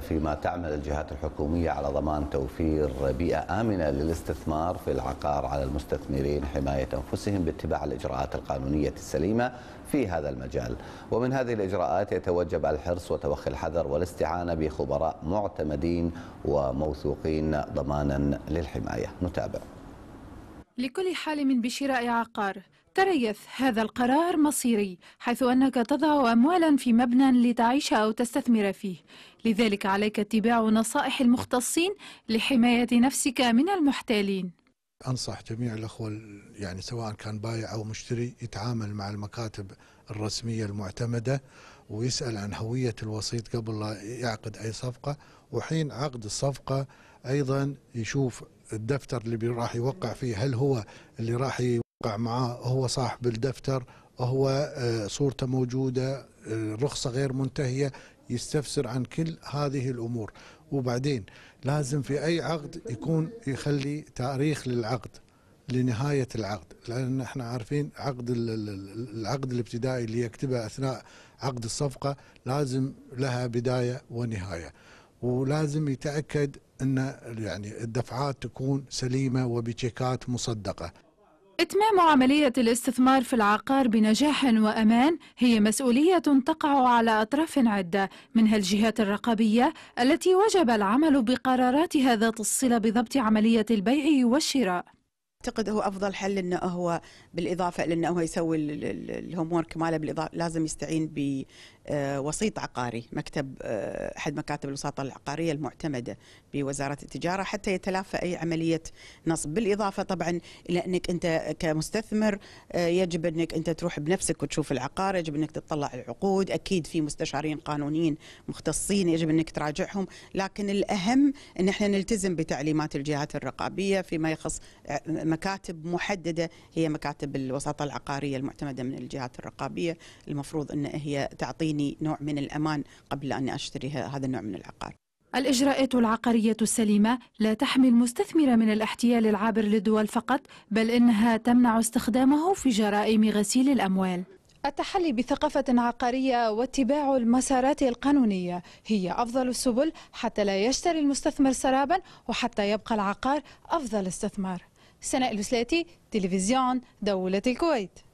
فيما تعمل الجهات الحكومية على ضمان توفير بيئة آمنة للاستثمار في العقار على المستثمرين حماية أنفسهم باتباع الإجراءات القانونية السليمة في هذا المجال ومن هذه الإجراءات يتوجب الحرص وتوخي الحذر والاستعانة بخبراء معتمدين وموثوقين ضمانا للحماية نتابع لكل حالم بشراء عقار تريث هذا القرار مصيري حيث أنك تضع أموالا في مبنى لتعيش أو تستثمر فيه لذلك عليك اتباع نصائح المختصين لحماية نفسك من المحتالين أنصح جميع الأخوة يعني سواء كان بايع أو مشتري يتعامل مع المكاتب الرسمية المعتمدة ويسأل عن هوية الوسيط قبل لا يعقد أي صفقة وحين عقد الصفقة أيضا يشوف الدفتر اللي راح يوقع فيه هل هو اللي راح يوقع معاه هو صاحب الدفتر هو آه، صورته موجودة آه، رخصة غير منتهية يستفسر عن كل هذه الأمور وبعدين لازم في أي عقد يكون يخلي تاريخ للعقد لنهاية العقد لأن احنا عارفين عقد العقد الابتدائي اللي يكتبه أثناء عقد الصفقة لازم لها بداية ونهاية ولازم يتاكد ان يعني الدفعات تكون سليمه وبشيكات مصدقه إتمام عملية الاستثمار في العقار بنجاح وأمان هي مسؤولية تقع على أطراف عدة منها الجهات الرقابية التي وجب العمل بقراراتها ذات الصلة بضبط عملية البيع والشراء اعتقد هو افضل حل انه هو بالاضافه لانه هو يسوي الهوم ورك ماله بالاضافه لازم يستعين آه، وسيط عقاري مكتب آه، احد مكاتب الوساطه العقاريه المعتمده بوزاره التجاره حتى يتلافى اي عمليه نصب بالاضافه طبعا الى انك انت كمستثمر آه، يجب انك انت تروح بنفسك وتشوف العقار يجب انك تطلع العقود اكيد في مستشارين قانونيين مختصين يجب انك تراجعهم لكن الاهم ان احنا نلتزم بتعليمات الجهات الرقابيه فيما يخص مكاتب محدده هي مكاتب الوساطه العقاريه المعتمده من الجهات الرقابيه المفروض ان هي تعطي يعطيني نوع من الأمان قبل أن أشتري هذا النوع من العقار الإجراءات العقارية السليمة لا تحمي المستثمر من الاحتيال العابر للدول فقط بل إنها تمنع استخدامه في جرائم غسيل الأموال التحلي بثقافة عقارية واتباع المسارات القانونية هي أفضل السبل حتى لا يشتري المستثمر سرابا وحتى يبقى العقار أفضل استثمار سناء الوسلاتي تلفزيون دولة الكويت